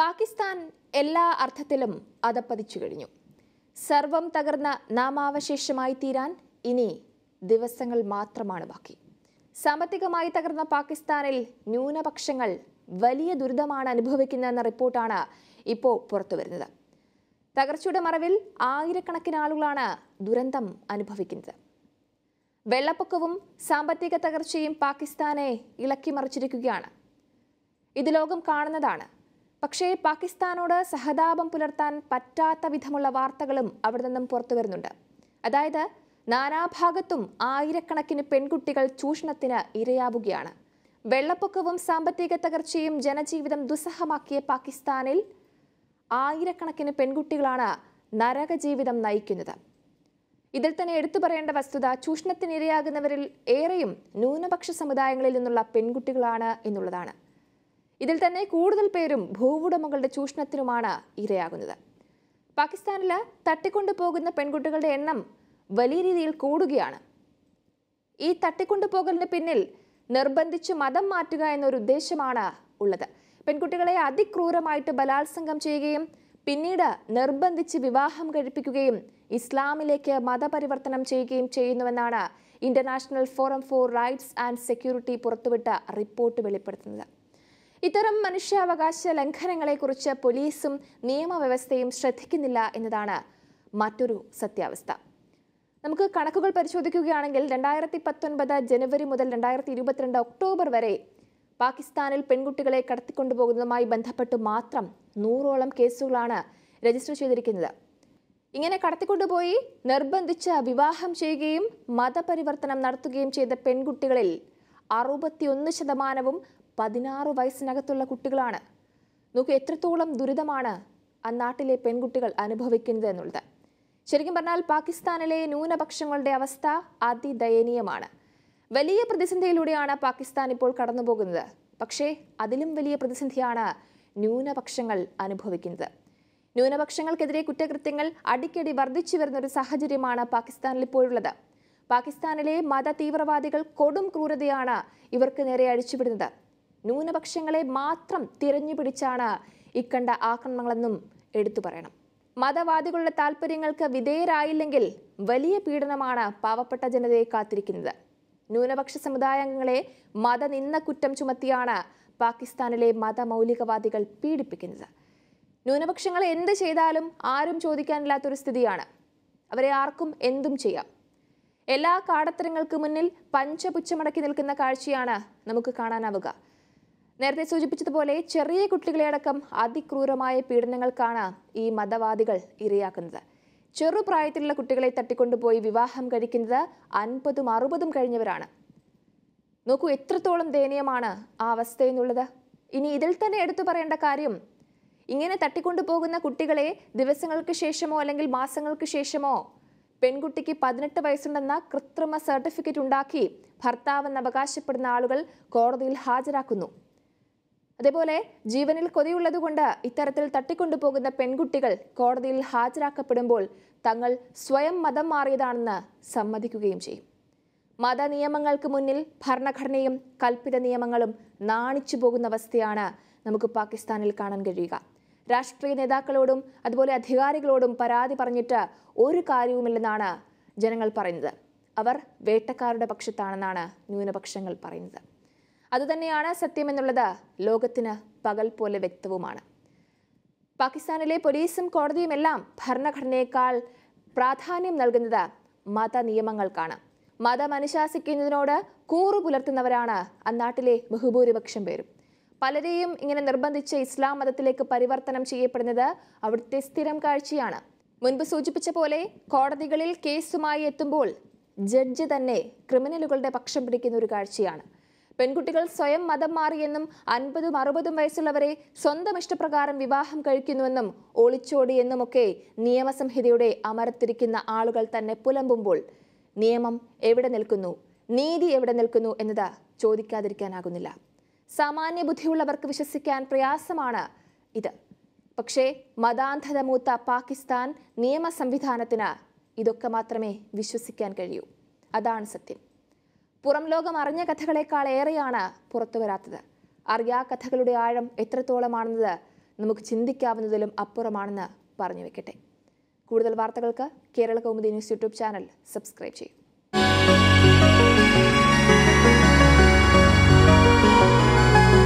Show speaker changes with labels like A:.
A: പാകിസ്ഥാൻ എല്ലാ അർത്ഥത്തിലും അതപ്പതിച്ചു കഴിഞ്ഞു സർവം തകർന്ന നാമാവശേഷമായി തീരാൻ ഇനി ദിവസങ്ങൾ മാത്രമാണ് ബാക്കി സാമ്പത്തികമായി തകർന്ന പാകിസ്ഥാനിൽ ന്യൂനപക്ഷങ്ങൾ വലിയ ദുരിതമാണ് അനുഭവിക്കുന്നതെന്ന റിപ്പോർട്ടാണ് ഇപ്പോൾ പുറത്തുവരുന്നത് തകർച്ചയുടെ മറവിൽ ആയിരക്കണക്കിന് ആളുകളാണ് ദുരന്തം അനുഭവിക്കുന്നത് വെള്ളപ്പൊക്കവും സാമ്പത്തിക തകർച്ചയും പാകിസ്ഥാനെ മറിച്ചിരിക്കുകയാണ് ഇത് ലോകം കാണുന്നതാണ് പക്ഷേ പാകിസ്ഥാനോട് സഹതാപം പുലർത്താൻ പറ്റാത്ത വിധമുള്ള വാർത്തകളും അവിടെ നിന്നും പുറത്തു വരുന്നുണ്ട് അതായത് നാനാഭാഗത്തും ആയിരക്കണക്കിന് പെൺകുട്ടികൾ ചൂഷണത്തിന് ഇരയാവുകയാണ് വെള്ളപ്പൊക്കവും സാമ്പത്തിക തകർച്ചയും ജനജീവിതം ദുസ്സഹമാക്കിയ പാകിസ്ഥാനിൽ ആയിരക്കണക്കിന് പെൺകുട്ടികളാണ് നരകജീവിതം നയിക്കുന്നത് ഇതിൽ തന്നെ എടുത്തു പറയേണ്ട വസ്തുത ചൂഷണത്തിനിരയാകുന്നവരിൽ ഏറെയും ന്യൂനപക്ഷ സമുദായങ്ങളിൽ നിന്നുള്ള പെൺകുട്ടികളാണ് എന്നുള്ളതാണ് ഇതിൽ തന്നെ കൂടുതൽ പേരും ഭൂവുടമകളുടെ ചൂഷണത്തിനുമാണ് ഇരയാകുന്നത് പാകിസ്ഥാനിൽ തട്ടിക്കൊണ്ടു പോകുന്ന പെൺകുട്ടികളുടെ എണ്ണം വലിയ രീതിയിൽ കൂടുകയാണ് ഈ തട്ടിക്കൊണ്ടു പോകലിന് പിന്നിൽ നിർബന്ധിച്ച് മതം മാറ്റുക എന്നൊരു ഉദ്ദേശമാണ് ഉള്ളത് പെൺകുട്ടികളെ അതിക്രൂരമായിട്ട് ബലാത്സംഗം ചെയ്യുകയും പിന്നീട് നിർബന്ധിച്ച് വിവാഹം കഴിപ്പിക്കുകയും ഇസ്ലാമിലേക്ക് മതപരിവർത്തനം ചെയ്യുകയും ചെയ്യുന്നുവെന്നാണ് international forum for rights and security പുറത്തുവിട്ട റിപ്പോർട്ട് വെളിപ്പെടുത്തുന്നത് ഇത്തരം മനുഷ്യാവകാശ ലംഘനങ്ങളെക്കുറിച്ച് പോലീസും നിയമവ്യവസ്ഥയും ശ്രദ്ധിക്കുന്നില്ല എന്നതാണ് മറ്റൊരു സത്യാവസ്ഥ നമുക്ക് കണക്കുകൾ പരിശോധിക്കുകയാണെങ്കിൽ രണ്ടായിരത്തി പത്തൊൻപത് ജനുവരി മുതൽ രണ്ടായിരത്തി ഇരുപത്തിരണ്ട് ഒക്ടോബർ വരെ പാകിസ്ഥാനിൽ പെൺകുട്ടികളെ കടത്തിക്കൊണ്ടുപോകുന്നതുമായി ബന്ധപ്പെട്ട് മാത്രം നൂറോളം കേസുകളാണ് രജിസ്റ്റർ ചെയ്തിരിക്കുന്നത് ഇങ്ങനെ കടത്തിക്കൊണ്ടുപോയി നിർബന്ധിച്ച് വിവാഹം ചെയ്യുകയും മതപരിവർത്തനം നടത്തുകയും ചെയ്ത പെൺകുട്ടികളിൽ അറുപത്തിയൊന്ന് ശതമാനവും പതിനാറ് വയസ്സിനകത്തുള്ള കുട്ടികളാണ് നോക്കൂ എത്രത്തോളം ദുരിതമാണ് അന്നാട്ടിലെ പെൺകുട്ടികൾ അനുഭവിക്കുന്നത് എന്നുള്ളത് ശരിക്കും പറഞ്ഞാൽ പാകിസ്ഥാനിലെ ന്യൂനപക്ഷങ്ങളുടെ അവസ്ഥ അതിദയനീയമാണ് വലിയ പ്രതിസന്ധിയിലൂടെയാണ് പാകിസ്ഥാൻ ഇപ്പോൾ കടന്നുപോകുന്നത് പക്ഷേ അതിലും വലിയ പ്രതിസന്ധിയാണ് ന്യൂനപക്ഷങ്ങൾ അനുഭവിക്കുന്നത് ന്യൂനപക്ഷങ്ങൾക്കെതിരെ കുറ്റകൃത്യങ്ങൾ അടിക്കടി വർദ്ധിച്ചു വരുന്ന ഒരു സാഹചര്യമാണ് പാകിസ്ഥാനിൽ ഇപ്പോഴുള്ളത് പാകിസ്ഥാനിലെ മത തീവ്രവാദികൾ കൊടും ക്രൂരതയാണ് ഇവർക്ക് നേരെ അഴിച്ചുവിടുന്നത് ന്യൂനപക്ഷങ്ങളെ മാത്രം തിരഞ്ഞുപിടിച്ചാണ് ഇക്കണ്ട ആക്രമണങ്ങളെന്നും എടുത്തു പറയണം മതവാദികളുടെ താല്പര്യങ്ങൾക്ക് വിധേയരായില്ലെങ്കിൽ വലിയ പീഡനമാണ് പാവപ്പെട്ട ജനതയെ കാത്തിരിക്കുന്നത് ന്യൂനപക്ഷ സമുദായാംഗങ്ങളെ മതനിന്ന കുറ്റം ചുമത്തിയാണ് പാകിസ്ഥാനിലെ മതമൗലികവാദികൾ പീഡിപ്പിക്കുന്നത് ന്യൂനപക്ഷങ്ങൾ എന്ത് ചെയ്താലും ആരും ചോദിക്കാനില്ലാത്തൊരു സ്ഥിതിയാണ് അവരെ ആർക്കും എന്തും ചെയ്യാം എല്ലാ കാടത്തരങ്ങൾക്ക് മുന്നിൽ പഞ്ചപുച്ഛമടക്കി നിൽക്കുന്ന കാഴ്ചയാണ് നമുക്ക് കാണാനാവുക നേരത്തെ സൂചിപ്പിച്ചതുപോലെ ചെറിയ കുട്ടികളെ അടക്കം അതിക്രൂരമായ പീഡനങ്ങൾക്കാണ് ഈ മതവാദികൾ ഇരയാക്കുന്നത് ചെറുപ്രായത്തിലുള്ള കുട്ടികളെ തട്ടിക്കൊണ്ടുപോയി വിവാഹം കഴിക്കുന്നത് അൻപതും അറുപതും കഴിഞ്ഞവരാണ് നോക്കൂ എത്രത്തോളം ദയനീയമാണ് ആ അവസ്ഥ എന്നുള്ളത് ഇനി ഇതിൽ തന്നെ എടുത്തു പറയേണ്ട കാര്യം ഇങ്ങനെ പോകുന്ന കുട്ടികളെ ദിവസങ്ങൾക്ക് ശേഷമോ അല്ലെങ്കിൽ മാസങ്ങൾക്ക് ശേഷമോ പെൺകുട്ടിക്ക് പതിനെട്ട് വയസ്സുണ്ടെന്ന കൃത്രിമ സർട്ടിഫിക്കറ്റ് ഉണ്ടാക്കി ഭർത്താവെന്ന് അവകാശപ്പെടുന്ന ആളുകൾ കോടതിയിൽ ഹാജരാക്കുന്നു അതേപോലെ ജീവനിൽ കൊതിയുള്ളതുകൊണ്ട് ഇത്തരത്തിൽ തട്ടിക്കൊണ്ടുപോകുന്ന പെൺകുട്ടികൾ കോടതിയിൽ ഹാജരാക്കപ്പെടുമ്പോൾ തങ്ങൾ സ്വയം മതം മാറിയതാണെന്ന് സമ്മതിക്കുകയും ചെയ്യും മത നിയമങ്ങൾക്ക് മുന്നിൽ ഭരണഘടനയും കൽപ്പിത നിയമങ്ങളും നാണിച്ചു പോകുന്ന അവസ്ഥയാണ് നമുക്ക് പാകിസ്ഥാനിൽ കാണാൻ കഴിയുക രാഷ്ട്രീയ നേതാക്കളോടും അതുപോലെ അധികാരികളോടും പരാതി പറഞ്ഞിട്ട് ഒരു കാര്യവുമില്ലെന്നാണ് ജനങ്ങൾ പറയുന്നത് അവർ വേട്ടക്കാരുടെ പക്ഷത്താണെന്നാണ് ന്യൂനപക്ഷങ്ങൾ പറയുന്നത് അതുതന്നെയാണ് സത്യമെന്നുള്ളത് ലോകത്തിന് പകൽ പോലെ വ്യക്തവുമാണ് പാകിസ്ഥാനിലെ പോലീസും കോടതിയുമെല്ലാം ഭരണഘടനയേക്കാൾ പ്രാധാന്യം നൽകുന്നത് മത നിയമങ്ങൾക്കാണ് മതം അനുശാസിക്കുന്നതിനോട് കൂറു പുലർത്തുന്നവരാണ് അന്നാട്ടിലെ ബഹുഭൂരിപക്ഷം പേരും പലരെയും ഇങ്ങനെ നിർബന്ധിച്ച് ഇസ്ലാം മതത്തിലേക്ക് പരിവർത്തനം ചെയ്യപ്പെടുന്നത് അവിടുത്തെ സ്ഥിരം കാഴ്ചയാണ് മുൻപ് സൂചിപ്പിച്ച പോലെ കോടതികളിൽ കേസുമായി എത്തുമ്പോൾ ജഡ്ജ് തന്നെ ക്രിമിനലുകളുടെ പക്ഷം പിടിക്കുന്ന ഒരു കാഴ്ചയാണ് പെൺകുട്ടികൾ സ്വയം മതം മാറിയെന്നും അൻപതും അറുപതും വയസ്സുള്ളവരെ സ്വന്തം ഇഷ്ടപ്രകാരം വിവാഹം കഴിക്കുന്നുവെന്നും ഒളിച്ചോടിയെന്നുമൊക്കെ നിയമസംഹിതയുടെ അമർത്തിരിക്കുന്ന ആളുകൾ തന്നെ പുലമ്പുമ്പോൾ നിയമം എവിടെ നിൽക്കുന്നു നീതി എവിടെ നിൽക്കുന്നു എന്നത് ചോദിക്കാതിരിക്കാനാകുന്നില്ല സാമാന്യ ബുദ്ധിയുള്ളവർക്ക് വിശ്വസിക്കാൻ പ്രയാസമാണ് ഇത് പക്ഷേ മതാന്ധത മൂത്ത പാകിസ്ഥാൻ നിയമ സംവിധാനത്തിന് ഇതൊക്കെ മാത്രമേ വിശ്വസിക്കാൻ കഴിയൂ അതാണ് സത്യം പുറം ലോകം അറിഞ്ഞ കഥകളേക്കാൾ ഏറെയാണ് പുറത്തു വരാത്തത് അറിയാ കഥകളുടെ ആഴം എത്രത്തോളമാണെന്നത് നമുക്ക് ചിന്തിക്കാവുന്നതിലും അപ്പുറമാണെന്ന് പറഞ്ഞു വെക്കട്ടെ കൂടുതൽ വാർത്തകൾക്ക് Kerala Kaumudi news YouTube channel subscribe ചെയ്യും